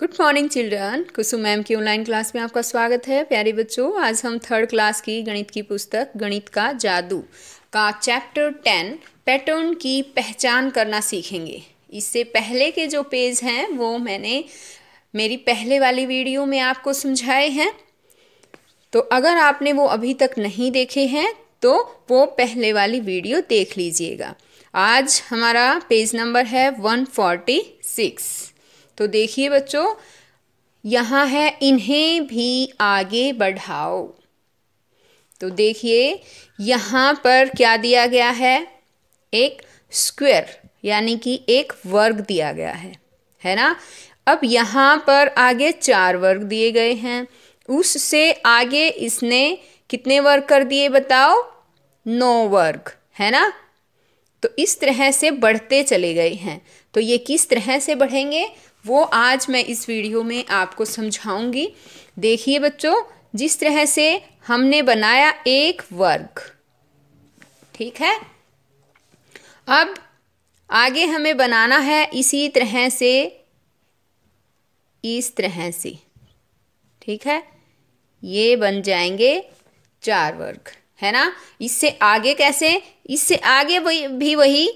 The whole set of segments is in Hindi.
Good morning children Kusum ma'am की ऑनलाइन क्लास में आपका स्वागत है प्यारे बच्चों आज हम थर्ड क्लास की गणित की पुस्तक गणित का जादू का चैप्टर टेन पैटर्न की पहचान करना सीखेंगे इससे पहले के जो पेज हैं वो मैंने मेरी पहले वाली वीडियो में आपको समझाए हैं तो अगर आपने वो अभी तक नहीं देखे हैं तो वो पहले वाली वीडियो देख लीजिएगा आज हमारा पेज नंबर है वन फोर्टी सिक्स तो देखिए बच्चों यहाँ है इन्हें भी आगे बढ़ाओ तो देखिए यहाँ पर क्या दिया गया है एक स्क्वेयर यानी कि एक वर्ग दिया गया है है ना अब यहाँ पर आगे चार वर्ग दिए गए हैं उससे आगे इसने कितने वर्ग कर दिए बताओ नौ वर्ग है ना तो इस तरह से बढ़ते चले गए हैं तो ये किस तरह से बढ़ेंगे वो आज मैं इस वीडियो में आपको समझाऊंगी देखिए बच्चों जिस तरह से हमने बनाया एक वर्ग ठीक है अब आगे हमें बनाना है इसी तरह से इस तरह से ठीक है ये बन जाएंगे चार वर्ग है ना इससे आगे कैसे इससे आगे भी वही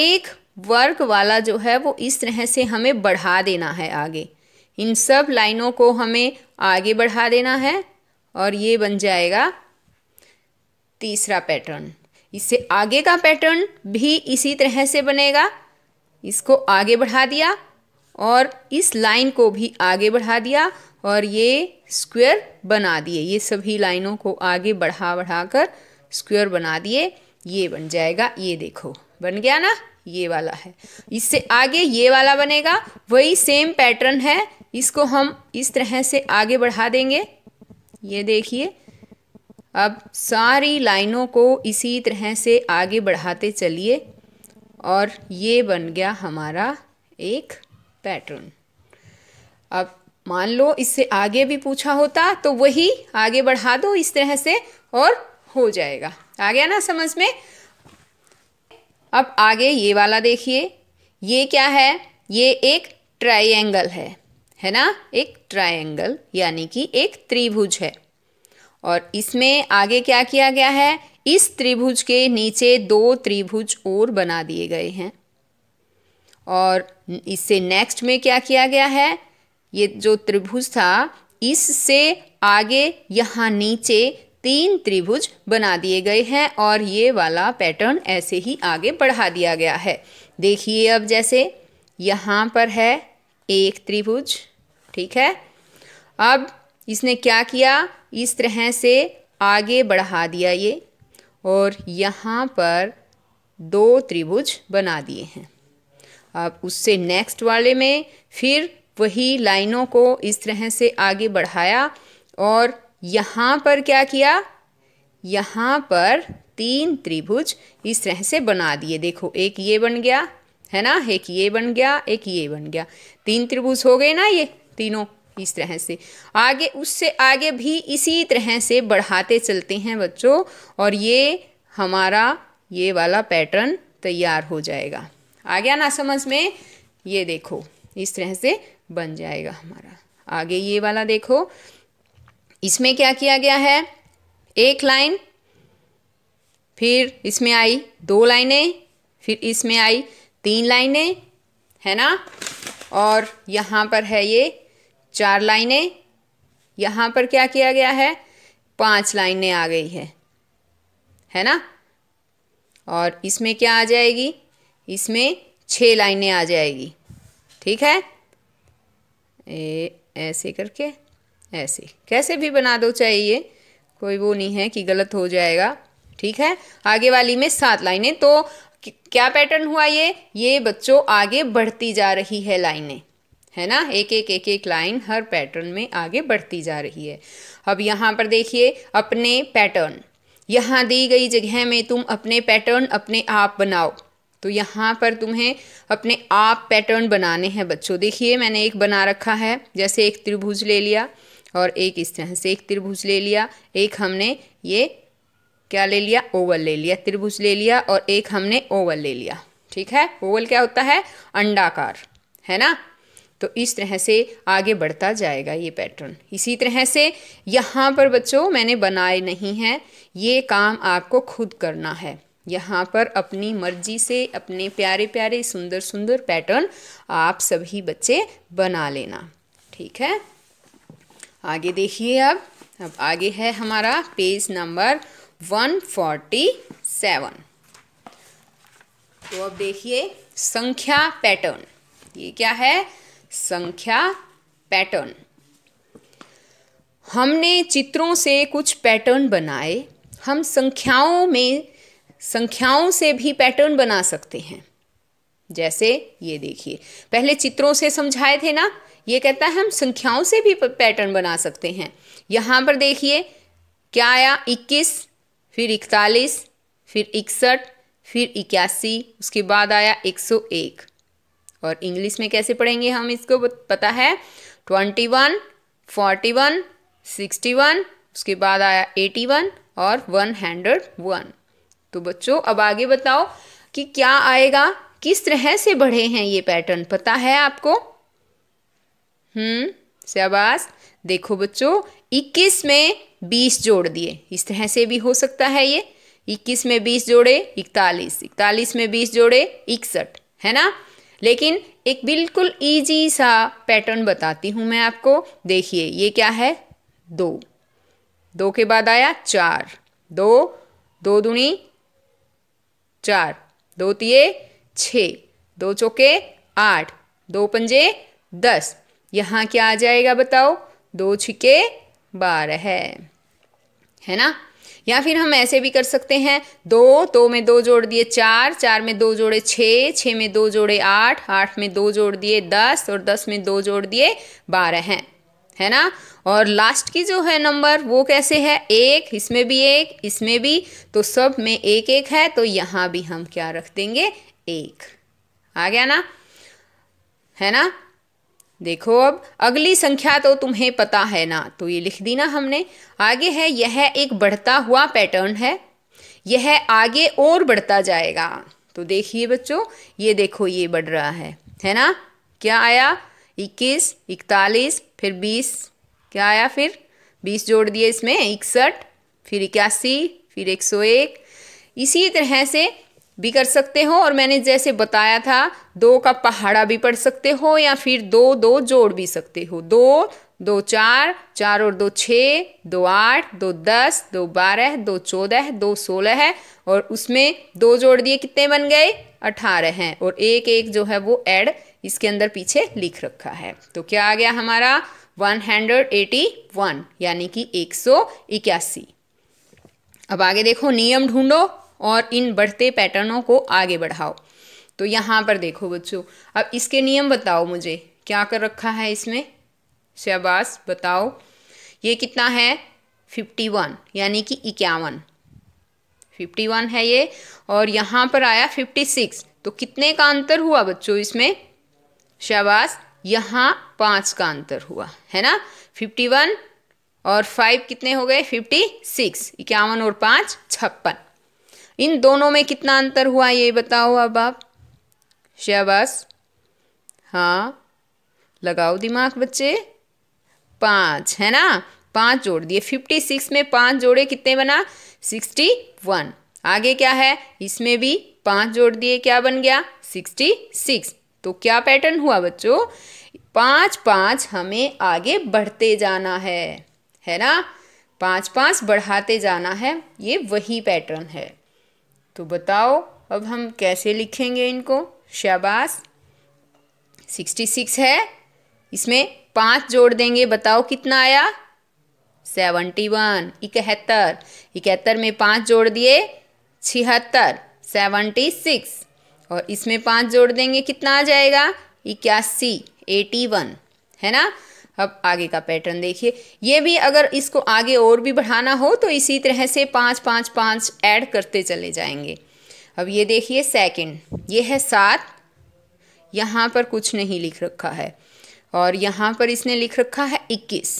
एक वर्क वाला जो है वो इस तरह से हमें बढ़ा देना है आगे इन सब लाइनों को हमें आगे बढ़ा देना है और ये बन जाएगा तीसरा पैटर्न इससे आगे का पैटर्न भी इसी तरह से बनेगा इसको आगे बढ़ा दिया और इस लाइन को भी आगे बढ़ा दिया और ये स्क्वायर बना दिए ये सभी लाइनों को आगे बढ़ा बढ़ा कर स्क्वायर बना दिए ये बन जाएगा ये देखो बन गया ना ये वाला है इससे आगे ये वाला बनेगा वही सेम पैटर्न है इसको हम इस तरह से आगे बढ़ा देंगे ये देखिए अब सारी लाइनों को इसी तरह से आगे बढ़ाते चलिए और ये बन गया हमारा एक पैटर्न अब मान लो इससे आगे भी पूछा होता तो वही आगे बढ़ा दो इस तरह से और हो जाएगा आ गया ना समझ में अब आगे ये वाला देखिए ये क्या है ये एक ट्राइंगल है है ना एक ट्राइंगल यानी कि एक त्रिभुज है और इसमें आगे क्या किया गया है इस त्रिभुज के नीचे दो त्रिभुज और बना दिए गए हैं और इससे नेक्स्ट में क्या किया गया है ये जो त्रिभुज था इससे आगे यहाँ नीचे तीन त्रिभुज बना दिए गए हैं और ये वाला पैटर्न ऐसे ही आगे बढ़ा दिया गया है देखिए अब जैसे यहाँ पर है एक त्रिभुज ठीक है अब इसने क्या किया इस तरह से आगे बढ़ा दिया ये और यहाँ पर दो त्रिभुज बना दिए हैं अब उससे नेक्स्ट वाले में फिर वही लाइनों को इस तरह से आगे बढ़ाया और यहाँ पर क्या किया यहाँ पर तीन त्रिभुज इस तरह से बना दिए देखो एक ये बन गया है ना एक ये बन गया एक ये बन गया तीन त्रिभुज हो गए ना ये तीनों इस तरह से आगे उससे आगे भी इसी तरह से बढ़ाते चलते हैं बच्चों और ये हमारा ये वाला पैटर्न तैयार हो जाएगा आ गया ना समझ में ये देखो इस तरह से बन जाएगा हमारा आगे ये वाला देखो इसमें क्या किया गया है एक लाइन फिर इसमें आई दो लाइनें फिर इसमें आई तीन लाइनें है ना और यहाँ पर है ये चार लाइनें यहाँ पर क्या किया गया है पांच लाइनें आ गई है है ना और इसमें क्या आ जाएगी इसमें छह लाइनें आ जाएगी ठीक है ए, ऐसे करके ऐसे कैसे भी बना दो चाहिए कोई वो नहीं है कि गलत हो जाएगा ठीक है आगे वाली में सात लाइनें तो क्या पैटर्न हुआ ये ये बच्चों आगे बढ़ती जा रही है लाइनें है ना एक एक एक एक लाइन हर पैटर्न में आगे बढ़ती जा रही है अब यहाँ पर देखिए अपने पैटर्न यहाँ दी गई जगह में तुम अपने पैटर्न अपने आप बनाओ तो यहाँ पर तुम्हें अपने आप पैटर्न बनाने हैं बच्चों देखिए मैंने एक बना रखा है जैसे एक त्रिभुज ले लिया और एक इस तरह से एक त्रिभुज ले लिया एक हमने ये क्या ले लिया ओवल ले लिया त्रिभुज ले लिया और एक हमने ओवल ले लिया ठीक है ओवल क्या होता है अंडाकार है ना तो इस तरह से आगे बढ़ता जाएगा ये पैटर्न इसी तरह से यहाँ पर बच्चों मैंने बनाए नहीं हैं ये काम आपको खुद करना है यहाँ पर अपनी मर्जी से अपने प्यारे प्यारे सुंदर सुंदर पैटर्न आप सभी बच्चे बना लेना ठीक है आगे देखिए अब अब आगे है हमारा page number one forty seven तो अब देखिए संख्या पैटर्न ये क्या है संख्या पैटर्न हमने चित्रों से कुछ पैटर्न बनाए हम संख्याओं में संख्याओं से भी पैटर्न बना सकते हैं जैसे ये देखिए पहले चित्रों से समझाए थे ना ये कहता है हम संख्याओं से भी पैटर्न बना सकते हैं यहाँ पर देखिए क्या आया इक्कीस फिर इकतालीस फिर इकसठ फिर इक्यासी उसके बाद आया एक सौ एक और इंग्लिश में कैसे पढ़ेंगे हम इसको पता है twenty one forty one sixty one उसके बाद आया एटी वन और वन हंड्रेड वन तो बच्चों अब आगे बताओ कि क्या आएगा किस तरह से बढ़े हैं ये पैटर्न पता है आपको हम्म शाबाश देखो बच्चों इक्कीस में बीस जोड़ दिए इस तरह से भी हो सकता है ये इक्कीस में बीस जोड़े इकतालीस इकतालीस में बीस जोड़े इकसठ है ना लेकिन एक बिल्कुल इजी सा पैटर्न बताती हूँ मैं आपको देखिए ये क्या है दो दो के बाद आया चार दो दो दुनी चार दो तीये छ दो चौके आठ दो पंजे दस यहाँ क्या आ जाएगा बताओ दो छिके बारह है है ना या फिर हम ऐसे भी कर सकते हैं दो दो में दो जोड़ दिए चार चार में दो जोड़े छः छः में दो जोड़े आठ आठ में दो जोड़ दिए दस और दस में दो जोड़ दिए बारह हैं है ना और लास्ट की जो है नंबर वो कैसे है एक इसमें भी एक इसमें भी तो सब में एक एक है तो यहाँ भी हम क्या रख देंगे एक आ गया ना है ना देखो अब अगली संख्या तो तुम्हें पता है ना तो ये लिख दी ना हमने आगे है यह एक बढ़ता हुआ पैटर्न है यह आगे और बढ़ता जाएगा तो देखिए बच्चों ये देखो ये बढ़ रहा है है ना क्या आया इक्कीस इकतालीस फिर बीस क्या आया फिर बीस जोड़ दिए इसमें इकसठ फिर इक्यासी फिर एक सौ एक इसी तरह से भी कर सकते हो और मैंने जैसे बताया था दो का पहाड़ा भी पढ़ सकते हो या फिर दो दो जोड़ भी सकते हो दो दो चार चार और दो छः दो आठ दो दस दो बारह दो चौदह दो सोलह है और उसमें दो जोड़ दिए कितने बन गए अठारह हैं और एक एक जो है वो ऐड इसके अंदर पीछे लिख रखा है तो क्या आ गया हमारा वन हंड्रेड एटी वन यानी कि एक सौ इक्यासी अब आगे देखो नियम ढूंढो और इन बढ़ते पैटर्नों को आगे बढ़ाओ तो यहाँ पर देखो बच्चों अब इसके नियम बताओ मुझे क्या कर रखा है इसमें शहबाज बताओ ये कितना है फिफ्टी वन यानी कि इक्यावन फिफ्टी वन है ये और यहाँ पर आया फिफ्टी सिक्स तो कितने का अंतर हुआ बच्चों इसमें शहबाज यहाँ पाँच का अंतर हुआ है ना फिफ्टी वन और फाइव कितने हो गए फिफ्टी सिक्स इक्यावन और पाँच छप्पन इन दोनों में कितना अंतर हुआ ये बताओ अब आप शाबाश हाँ लगाओ दिमाग बच्चे पाँच है ना पाँच जोड़ दिए फिफ्टी सिक्स में पाँच जोड़े कितने बना सिक्सटी वन आगे क्या है इसमें भी पाँच जोड़ दिए क्या बन गया सिक्सटी सिक्स तो क्या पैटर्न हुआ बच्चों पाँच पाँच हमें आगे बढ़ते जाना है है ना पाँच पाँच बढ़ाते जाना है ये वही पैटर्न है तो बताओ अब हम कैसे लिखेंगे इनको शाबाश सिक्सटी सिक्स है इसमें पाँच जोड़ देंगे बताओ कितना आया सेवेंटी वन इकहत्तर इकहत्तर में पाँच जोड़ दिए छिहत्तर सेवेंटी सिक्स और इसमें पाँच जोड़ देंगे कितना आ जाएगा इक्यासी एटी वन है ना अब आगे का पैटर्न देखिए ये भी अगर इसको आगे और भी बढ़ाना हो तो इसी तरह से पाँच पाँच पाँच ऐड करते चले जाएंगे अब ये देखिए सेकंड ये है सात यहाँ पर कुछ नहीं लिख रखा है और यहाँ पर इसने लिख रखा है इक्कीस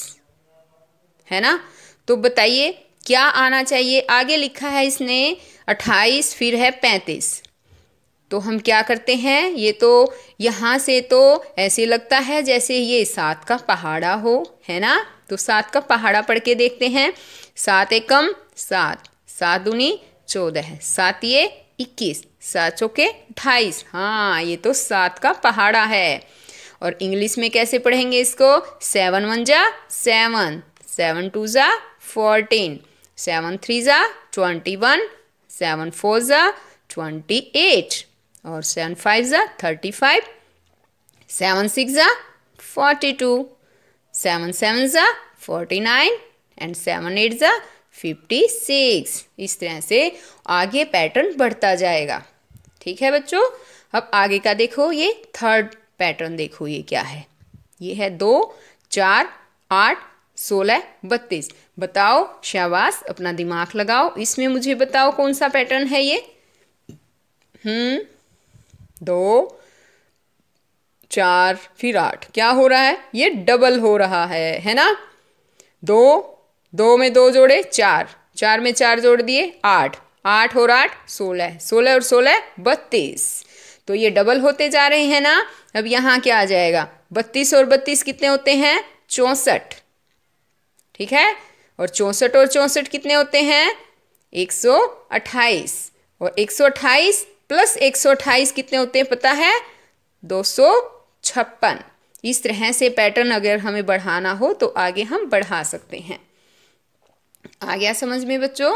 है ना तो बताइए क्या आना चाहिए आगे लिखा है इसने अट्ठाईस फिर है पैंतीस तो हम क्या करते हैं ये तो यहाँ से तो ऐसे लगता है जैसे ये सात का पहाड़ा हो है ना तो सात का पहाड़ा पढ़ के देखते हैं सात एकम सात सात दूनी चौदह सात ये इक्कीस सात चौके अट्ठाईस हाँ ये तो सात का पहाड़ा है और इंग्लिश में कैसे पढ़ेंगे इसको सेवन वन जा सेवन सेवन टू ज़ा फोर्टीन सेवन थ्री ज़ा ट्वेंटी वन सेवन फोर ज़ा ट्वेंटी एट और सेवन फाइव ज़ा थर्टी फाइव सेवन सिक्स ज़ा फोर्टी टू सेवन सेवन ज़ा forty nine and seven eight ज़ा फिफ्टी सिक्स इस तरह से आगे पैटर्न बढ़ता जाएगा ठीक है बच्चों अब आगे का देखो ये थर्ड पैटर्न देखो ये क्या है ये है दो चार आठ सोलह बत्तीस बताओ शाबाश अपना दिमाग लगाओ इसमें मुझे बताओ कौन सा पैटर्न है ये हम्म दो चार फिर आठ क्या हो रहा है ये डबल हो रहा है है ना दो दो में दो जोड़े चार चार में चार जोड़ दिए आठ आठ और आठ सोलह सोलह और सोलह बत्तीस तो ये डबल होते जा रहे हैं ना अब यहां क्या आ जाएगा बत्तीस और बत्तीस कितने होते हैं चौसठ ठीक है और चौसठ और चौसठ कितने होते हैं एक सौ अट्ठाईस और एक सौ अट्ठाईस प्लस एक सौ अट्ठाईस कितने होते हैं पता है दो सौ छप्पन इस तरह से पैटर्न अगर हमें बढ़ाना हो तो आगे हम बढ़ा सकते हैं आ गया समझ में बच्चों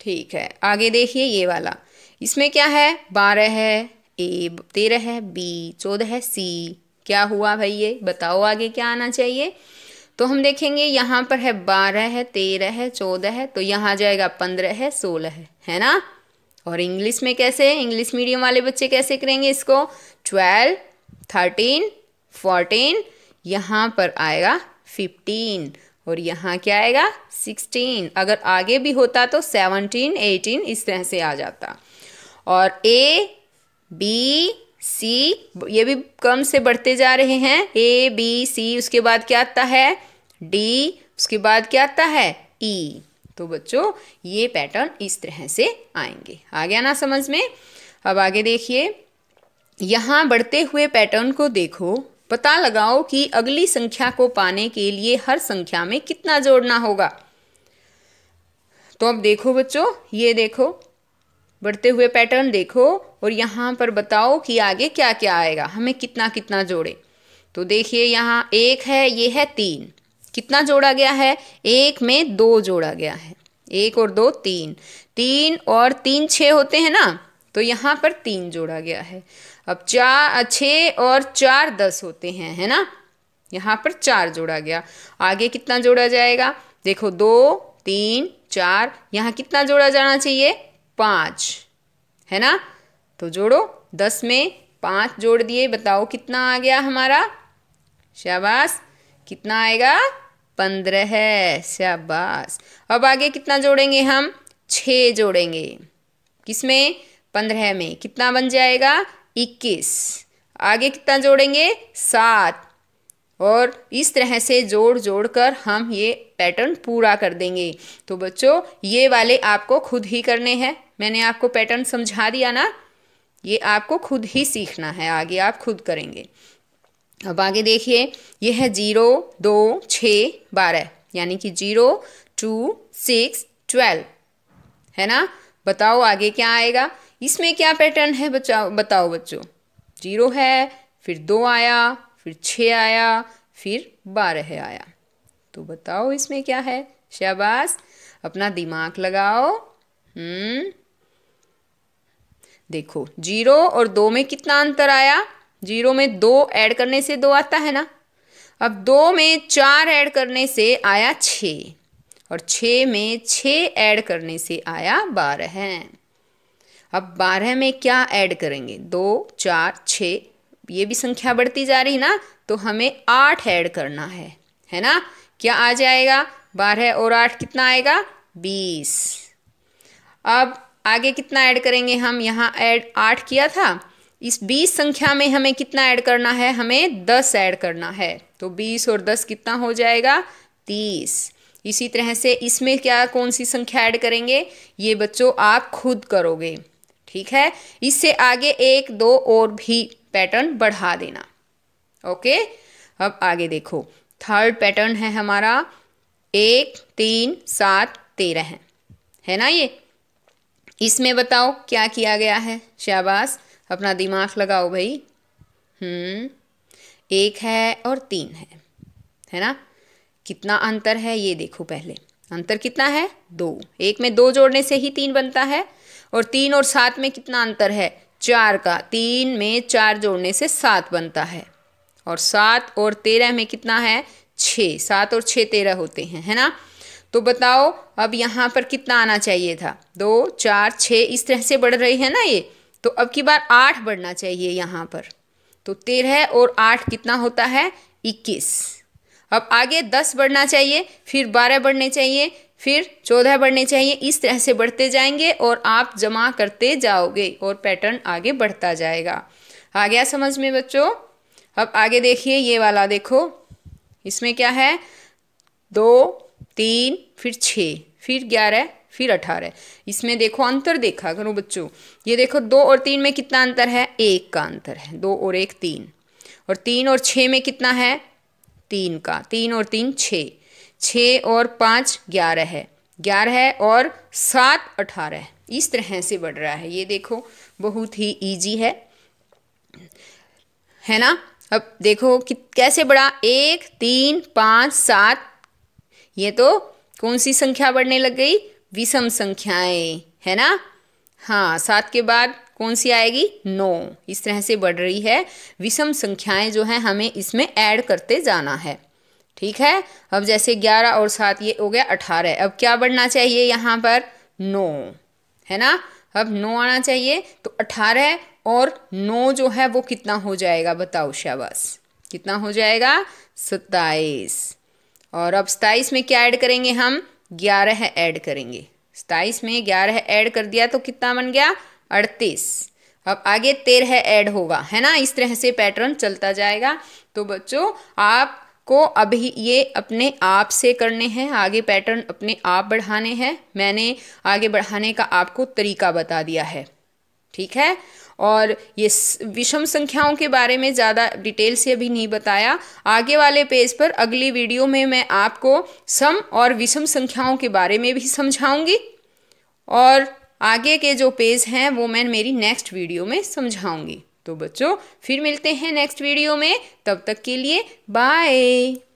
ठीक है आगे देखिए ये वाला इसमें क्या है बारह है ए तेरह है बी चौदह है सी क्या हुआ भाई ये बताओ आगे क्या आना चाहिए तो हम देखेंगे यहाँ पर है बारह है तेरह है चौदह है तो यहाँ जाएगा पंद्रह है सोलह है है ना और इंग्लिश में कैसे इंग्लिश मीडियम वाले बच्चे कैसे करेंगे इसको ट्वेल्व थर्टीन फोर्टीन यहाँ पर आएगा फिफ्टीन और यहाँ क्या आएगा सिक्सटीन अगर आगे भी होता तो सेवनटीन एटीन इस तरह से आ जाता और ए बी सी ये भी कम से बढ़ते जा रहे हैं ए बी सी उसके बाद क्या आता है डी उसके बाद क्या आता है ई e. तो बच्चों ये पैटर्न इस तरह से आएंगे आ गया ना समझ में अब आगे देखिए यहाँ बढ़ते हुए पैटर्न को देखो पता लगाओ कि अगली संख्या को पाने के लिए हर संख्या में कितना जोड़ना होगा तो अब देखो बच्चों ये देखो बढ़ते हुए पैटर्न देखो और यहाँ पर बताओ कि आगे क्या क्या आएगा हमें कितना कितना जोड़े तो देखिए यहाँ एक है ये है तीन कितना जोड़ा गया है एक में दो जोड़ा गया है एक और दो तीन तीन और तीन छः होते हैं ना तो यहाँ पर तीन जोड़ा गया है अब चार छः और चार दस होते हैं है ना यहाँ पर चार जोड़ा गया आगे कितना जोड़ा जाएगा देखो दो तीन चार यहाँ कितना जोड़ा जाना चाहिए पाँच है ना तो जोड़ो दस में पाँच जोड़ दिए बताओ कितना आ गया हमारा शाबाश कितना आएगा पंद्रह शाबाश अब आगे कितना जोड़ेंगे हम छ जोड़ेंगे किसमें पंद्रह में कितना बन जाएगा इक्कीस आगे कितना जोड़ेंगे सात और इस तरह से जोड़ जोड़ कर हम ये पैटर्न पूरा कर देंगे तो बच्चों ये वाले आपको खुद ही करने हैं मैंने आपको पैटर्न समझा दिया ना ये आपको खुद ही सीखना है आगे आप खुद करेंगे अब आगे देखिए यह है जीरो दो छ बारह यानी कि जीरो टू सिक्स ट्वेल्व है ना बताओ आगे क्या आएगा इसमें क्या पैटर्न है बचाओ बताओ बच्चों जीरो है फिर दो आया फिर छ आया फिर बारह आया तो बताओ इसमें क्या है शाबाश अपना दिमाग लगाओ हम्म देखो जीरो और दो में कितना अंतर आया जीरो में दो ऐड करने से दो आता है ना अब दो में चार ऐड करने से आया छ और छः में छ ऐड करने से आया बारह अब बारह में क्या ऐड करेंगे दो चार छ ये भी संख्या बढ़ती जा रही ना तो हमें आठ ऐड करना है है ना क्या आ जाएगा बारह और आठ कितना आएगा बीस अब आगे कितना ऐड करेंगे हम यहाँ ऐड आठ किया था इस 20 संख्या में हमें कितना ऐड करना है हमें 10 ऐड करना है तो 20 और 10 कितना हो जाएगा 30 इसी तरह से इसमें क्या कौन सी संख्या ऐड करेंगे ये बच्चों आप खुद करोगे ठीक है इससे आगे एक दो और भी पैटर्न बढ़ा देना ओके अब आगे देखो थर्ड पैटर्न है हमारा एक तीन सात तेरह है है ना ये इसमें बताओ क्या किया गया है शाबाश अपना दिमाग लगाओ भाई हम्म एक है और तीन है है ना कितना अंतर है ये देखो पहले अंतर कितना है दो एक में दो जोड़ने से ही तीन बनता है और तीन और सात में कितना अंतर है चार का तीन में चार जोड़ने से सात बनता है और सात और तेरह में कितना है छः सात और छः तेरह होते हैं है ना तो बताओ अब यहाँ पर कितना आना चाहिए था दो चार छः इस तरह से बढ़ रही है ना ये तो अब की बार आठ बढ़ना चाहिए यहाँ पर तो तेरह और आठ कितना होता है इक्कीस अब आगे दस बढ़ना चाहिए फिर बारह बढ़ने चाहिए फिर चौदह बढ़ने चाहिए इस तरह से बढ़ते जाएंगे और आप जमा करते जाओगे और पैटर्न आगे बढ़ता जाएगा आ गया समझ में बच्चों अब आगे देखिए ये वाला देखो इसमें क्या है दो तीन फिर छः फिर ग्यारह फिर अठारह इसमें देखो अंतर देखा करो बच्चों ये देखो दो और तीन में कितना अंतर है एक का अंतर है दो और एक तीन और तीन और छः में कितना है तीन का तीन और तीन छः छः और पाँच ग्यारह है ग्यारह है और सात अठारह इस तरह से बढ़ रहा है ये देखो बहुत ही ईजी है है ना अब देखो कि कैसे बढ़ा एक तीन पाँच सात ये तो कौन सी संख्या बढ़ने लग गई विषम संख्याएं है ना हाँ सात के बाद कौन सी आएगी नौ इस तरह से बढ़ रही है विषम संख्याएं जो हैं हमें इसमें ऐड करते जाना है ठीक है अब जैसे ग्यारह और सात ये हो गया अठारह अब क्या बढ़ना चाहिए यहाँ पर नौ है ना अब नौ आना चाहिए तो अठारह और नौ जो है वो कितना हो जाएगा बताओ शाबाश कितना हो जाएगा सत्ताईस और अब सताइस में क्या ऐड करेंगे हम ग्यारह ऐड करेंगे सताईस में ग्यारह ऐड कर दिया तो कितना बन गया अड़तीस अब आगे तेरह ऐड होगा है ना इस तरह से पैटर्न चलता जाएगा तो बच्चों आपको अभी ये अपने आप से करने हैं आगे पैटर्न अपने आप बढ़ाने हैं मैंने आगे बढ़ाने का आपको तरीका बता दिया है ठीक है और ये विषम संख्याओं के बारे में ज़्यादा डिटेल से अभी नहीं बताया आगे वाले पेज पर अगली वीडियो में मैं आपको सम और विषम संख्याओं के बारे में भी समझाऊंगी और आगे के जो पेज हैं वो मैं मेरी नेक्स्ट वीडियो में समझाऊंगी तो बच्चों फिर मिलते हैं नेक्स्ट वीडियो में तब तक के लिए बाय